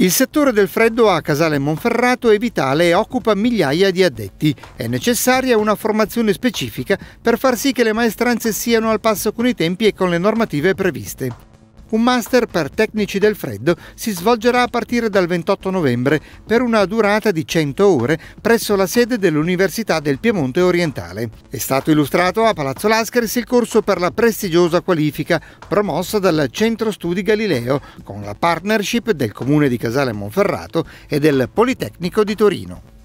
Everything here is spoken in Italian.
Il settore del freddo a Casale Monferrato è vitale e occupa migliaia di addetti. È necessaria una formazione specifica per far sì che le maestranze siano al passo con i tempi e con le normative previste. Un master per tecnici del freddo si svolgerà a partire dal 28 novembre per una durata di 100 ore presso la sede dell'Università del Piemonte Orientale. È stato illustrato a Palazzo Lascaris il corso per la prestigiosa qualifica promossa dal Centro Studi Galileo con la partnership del Comune di Casale Monferrato e del Politecnico di Torino.